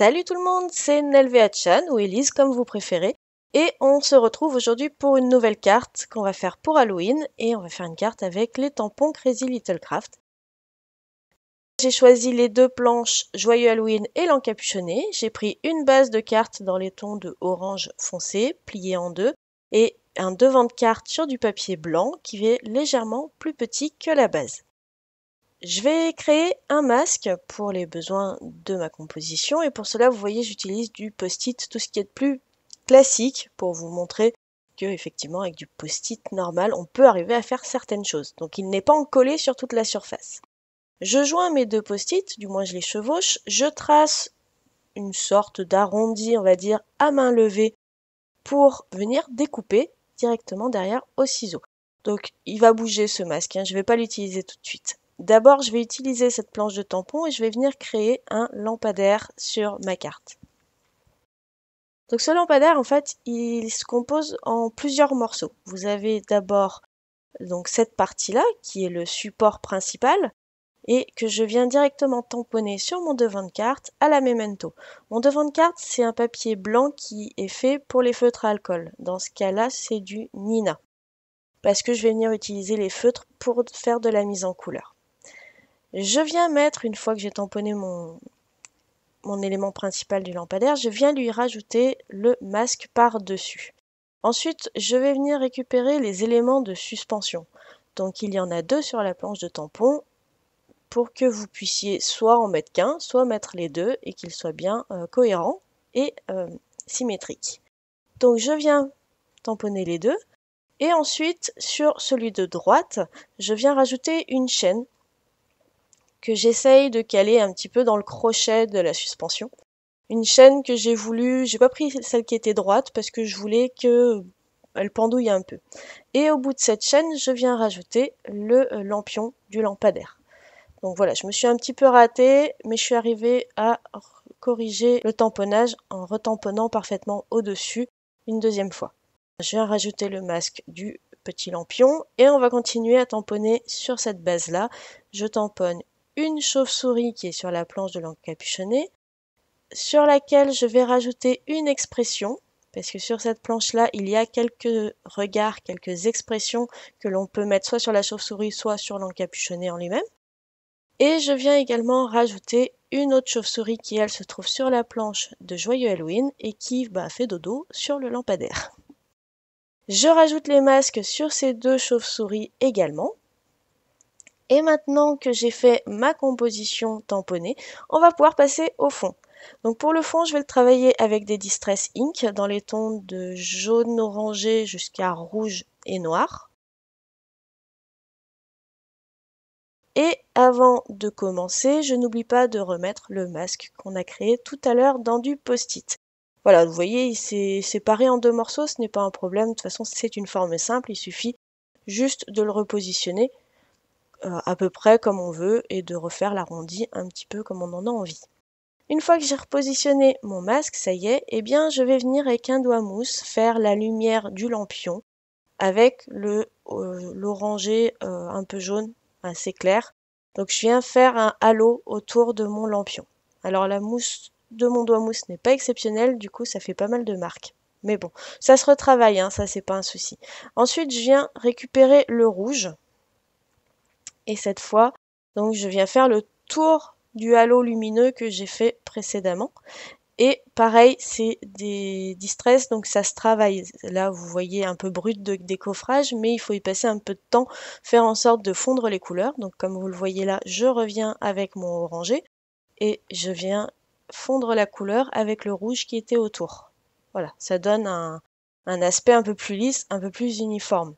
Salut tout le monde, c'est Nelvea Chan ou Elise comme vous préférez. Et on se retrouve aujourd'hui pour une nouvelle carte qu'on va faire pour Halloween. Et on va faire une carte avec les tampons Crazy Little Craft. J'ai choisi les deux planches Joyeux Halloween et l'encapuchonné. J'ai pris une base de carte dans les tons de orange foncé, pliée en deux, et un devant de carte sur du papier blanc qui est légèrement plus petit que la base. Je vais créer un masque pour les besoins de ma composition et pour cela vous voyez j'utilise du post-it, tout ce qui est de plus classique pour vous montrer que effectivement avec du post-it normal on peut arriver à faire certaines choses. Donc il n'est pas encollé sur toute la surface. Je joins mes deux post-it, du moins je les chevauche, je trace une sorte d'arrondi on va dire à main levée pour venir découper directement derrière au ciseau. Donc il va bouger ce masque, hein. je ne vais pas l'utiliser tout de suite. D'abord, je vais utiliser cette planche de tampon et je vais venir créer un lampadaire sur ma carte. Donc ce lampadaire, en fait, il se compose en plusieurs morceaux. Vous avez d'abord donc cette partie-là, qui est le support principal, et que je viens directement tamponner sur mon devant de carte à la memento. Mon devant de carte, c'est un papier blanc qui est fait pour les feutres à alcool. Dans ce cas-là, c'est du Nina, parce que je vais venir utiliser les feutres pour faire de la mise en couleur. Je viens mettre, une fois que j'ai tamponné mon, élément principal du lampadaire, je viens lui rajouter le masque par-dessus. Ensuite, je vais venir récupérer les éléments de suspension. Donc il y en a deux sur la planche de tampon pour que vous puissiez soit en mettre qu'un, soit mettre les deux et qu'ils soient bien euh, cohérents et euh, symétriques. Donc je viens tamponner les deux et ensuite sur celui de droite, je viens rajouter une chaîne que j'essaye de caler un petit peu dans le crochet de la suspension. Une chaîne que j'ai voulu, j'ai pas pris celle qui était droite parce que je voulais que elle pendouille un peu. Et au bout de cette chaîne, je viens rajouter le euh, lampion du lampadaire. Donc voilà, je me suis un petit peu ratée, mais je suis arrivée à corriger le tamponnage en retamponnant parfaitement au-dessus une deuxième fois. Je viens rajouter le masque du petit lampion et on va continuer à tamponner sur cette base là. Je tamponne une chauve-souris qui est sur la planche de l'encapuchonné, sur laquelle je vais rajouter une expression, parce que sur cette planche-là, il y a quelques regards, quelques expressions que l'on peut mettre soit sur la chauve-souris, soit sur l'encapuchonné en lui-même. Et je viens également rajouter une autre chauve-souris qui, elle, se trouve sur la planche de Joyeux Halloween et qui bah, fait dodo sur le lampadaire. Je rajoute les masques sur ces deux chauves-souris également, et maintenant que j'ai fait ma composition tamponnée, on va pouvoir passer au fond. Donc pour le fond, je vais le travailler avec des Distress Ink dans les tons de jaune orangé jusqu'à rouge et noir. Et avant de commencer, je n'oublie pas de remettre le masque qu'on a créé tout à l'heure dans du post-it. Voilà, vous voyez, il s'est séparé en deux morceaux, ce n'est pas un problème, de toute façon c'est une forme simple, il suffit juste de le repositionner à peu près comme on veut et de refaire l'arrondi un petit peu comme on en a envie. Une fois que j'ai repositionné mon masque, ça y est, eh bien je vais venir avec un doigt mousse faire la lumière du lampion avec le euh, l'orangé euh, un peu jaune assez clair. Donc je viens faire un halo autour de mon lampion. Alors la mousse de mon doigt mousse n'est pas exceptionnelle, du coup ça fait pas mal de marques. Mais bon, ça se retravaille, hein, ça c'est pas un souci. Ensuite je viens récupérer le rouge, et cette fois donc je viens faire le tour du halo lumineux que j'ai fait précédemment et pareil c'est des distress donc ça se travaille là vous voyez un peu brut de décoffrage mais il faut y passer un peu de temps faire en sorte de fondre les couleurs donc comme vous le voyez là je reviens avec mon orangé et je viens fondre la couleur avec le rouge qui était autour voilà ça donne un aspect un peu plus lisse, un peu plus uniforme.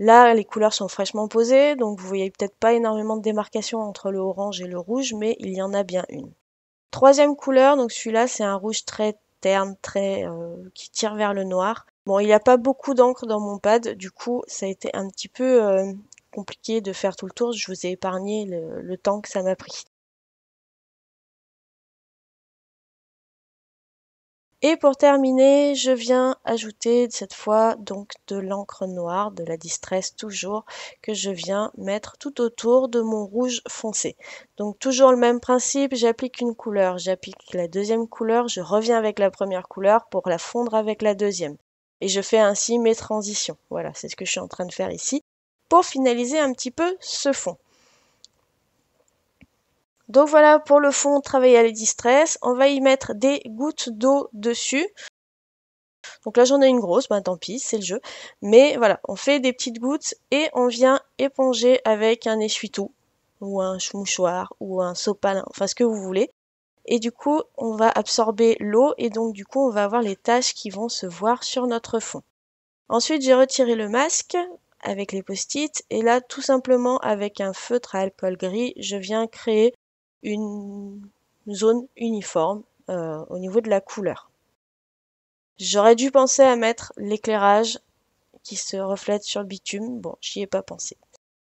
Là, les couleurs sont fraîchement posées, donc vous voyez peut-être pas énormément de démarcation entre le orange et le rouge, mais il y en a bien une. Troisième couleur, donc celui-là, c'est un rouge très terne, très euh, qui tire vers le noir. Bon, il n'y a pas beaucoup d'encre dans mon pad, du coup, ça a été un petit peu euh, compliqué de faire tout le tour. Je vous ai épargné le temps que ça m'a pris. Et pour terminer, je viens ajouter cette fois donc de l'encre noire, de la distress toujours, que je viens mettre tout autour de mon rouge foncé. Donc toujours le même principe, j'applique une couleur, j'applique la deuxième couleur, je reviens avec la première couleur pour la fondre avec la deuxième. Et je fais ainsi mes transitions. Voilà, c'est ce que je suis en train de faire ici pour finaliser un petit peu ce fond. Donc voilà, pour le fond, travailler à les distress. On va y mettre des gouttes d'eau dessus. Donc là, j'en ai une grosse, bah tant pis, c'est le jeu. Mais voilà, on fait des petites gouttes et on vient éponger avec un essuie-tout ou un mouchoir ou un sopalin, enfin ce que vous voulez. Et du coup, on va absorber l'eau et donc du coup, on va avoir les taches qui vont se voir sur notre fond. Ensuite, j'ai retiré le masque avec les post-it et là, tout simplement avec un feutre à alcool gris, je viens créer une zone uniforme euh, au niveau de la couleur. J'aurais dû penser à mettre l'éclairage qui se reflète sur le bitume. Bon, j'y ai pas pensé.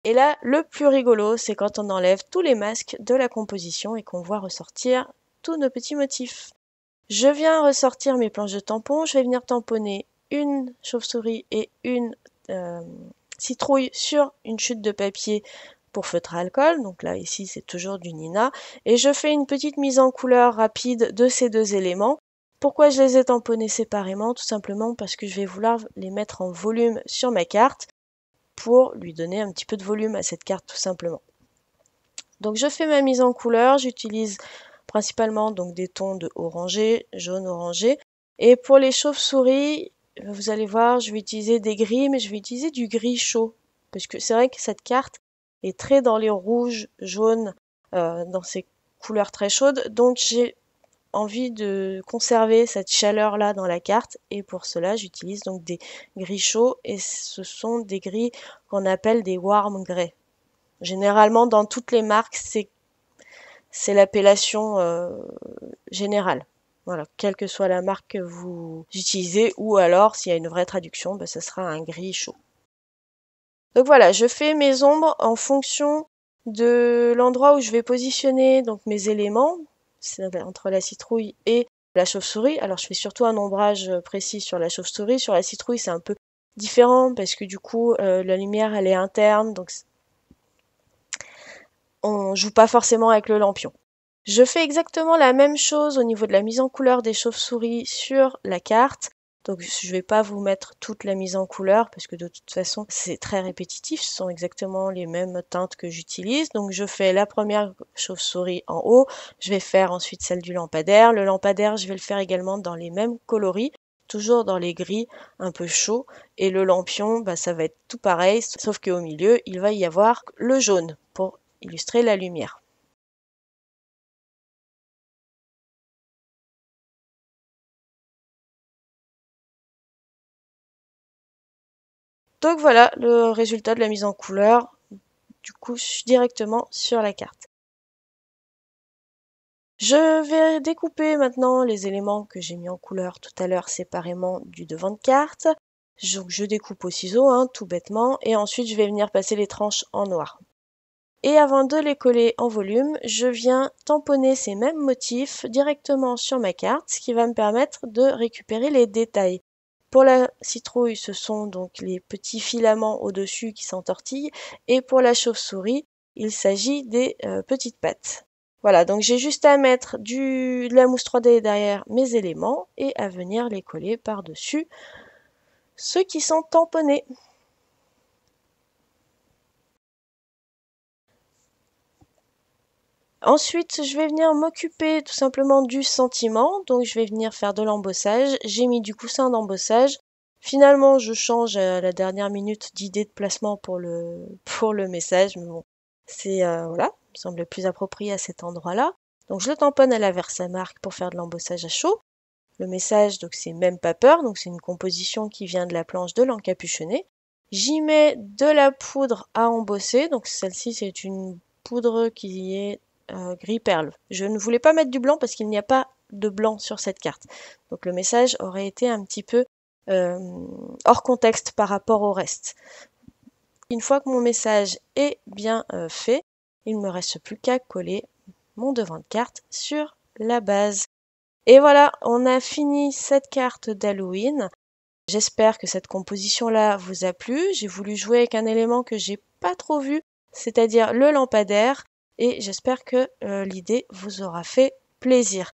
Et là, le plus rigolo, c'est quand on enlève tous les masques de la composition et qu'on voit ressortir tous nos petits motifs. Je viens ressortir mes planches de tampon, je vais venir tamponner une chauve-souris et une euh, citrouille sur une chute de papier pour feutre alcool, donc là ici c'est toujours du Nina, et je fais une petite mise en couleur rapide de ces deux éléments. Pourquoi je les ai tamponnés séparément Tout simplement parce que je vais vouloir les mettre en volume sur ma carte pour lui donner un petit peu de volume à cette carte tout simplement. Donc je fais ma mise en couleur, j'utilise principalement donc des tons de orangé, jaune orangé. Et pour les chauves-souris, vous allez voir, je vais utiliser des gris, mais je vais utiliser du gris chaud. Parce que c'est vrai que cette carte, très très dans les rouges, jaunes, euh, dans ces couleurs très chaudes. Donc j'ai envie de conserver cette chaleur là dans la carte et pour cela j'utilise donc des gris chauds et ce sont des gris qu'on appelle des warm gray. Généralement dans toutes les marques c'est c'est l'appellation euh, générale. Voilà, quelle que soit la marque que vous utilisez, ou alors s'il y a une vraie traduction, ben, ce sera un gris chaud. Donc voilà, je fais mes ombres en fonction de l'endroit où je vais positionner donc mes éléments, c'est entre la citrouille et la chauve-souris. Alors je fais surtout un ombrage euh, précis sur la chauve-souris, sur la citrouille c'est un peu différent parce que du coup euh, la lumière elle est interne donc on joue pas forcément avec le lampion. Je fais exactement la même chose au niveau de la mise en couleur des chauves-souris sur la carte. Donc je ne vais pas vous mettre toute la mise en couleur parce que de toute façon c'est très répétitif, ce sont exactement les mêmes teintes que j'utilise. Donc je fais la première chauve-souris en haut, je vais faire ensuite celle du lampadaire. Le lampadaire je vais le faire également dans les mêmes coloris, toujours dans les gris un peu chauds. Et le lampion, bah, ça va être tout pareil, sauf qu'au milieu il va y avoir le jaune pour illustrer la lumière. Donc voilà le résultat de la mise en couleur du coup directement sur la carte. Je vais découper maintenant les éléments que j'ai mis en couleur tout à l'heure séparément du devant de carte. je découpe au ciseau, hein, tout bêtement, et ensuite je vais venir passer les tranches en noir. Et avant de les coller en volume, je viens tamponner ces mêmes motifs directement sur ma carte, ce qui va me permettre de récupérer les détails. Pour la citrouille, ce sont donc les petits filaments au-dessus qui s'entortillent. Et pour la chauve-souris, il s'agit des euh, petites pattes. Voilà, donc j'ai juste à mettre du, de la mousse 3D derrière mes éléments et à venir les coller par-dessus ceux qui sont tamponnés. Ensuite, je vais venir m'occuper tout simplement du sentiment. Donc, je vais venir faire de l'embossage. J'ai mis du coussin d'embossage. Finalement, je change à la dernière minute d'idée de placement pour le, message. Mais bon, c'est, euh, voilà, me semble plus approprié à cet endroit-là. Donc, je le tamponne à la Versamark pour faire de l'embossage à chaud. Le message, donc, c'est même pas peur. Donc, c'est une composition qui vient de la planche de l'encapuchonné. J'y mets de la poudre à embosser. Donc, celle-ci, c'est une poudre qui est euh, gris perle. Je ne voulais pas mettre du blanc parce qu'il n'y a pas de blanc sur cette carte. Donc le message aurait été un petit peu euh, hors contexte par rapport au reste. Une fois que mon message est bien euh, fait, il ne me reste plus qu'à coller mon devant de carte sur la base. Et voilà, on a fini cette carte d'Halloween. J'espère que cette composition-là vous a plu. J'ai voulu jouer avec un élément que j'ai pas trop vu, c'est-à-dire le lampadaire et j'espère que euh, l'idée vous aura fait plaisir.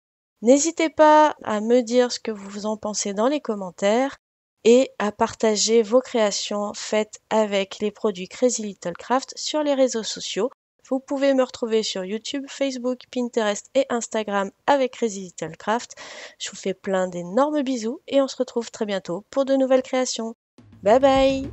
N'hésitez pas à me dire ce que vous en pensez dans les commentaires et à partager vos créations faites avec les produits Crazy Little Craft sur les réseaux sociaux. Vous pouvez me retrouver sur YouTube, Facebook, Pinterest et Instagram avec Crazy Little Craft. Je vous fais plein d'énormes bisous et on se retrouve très bientôt pour de nouvelles créations. Bye bye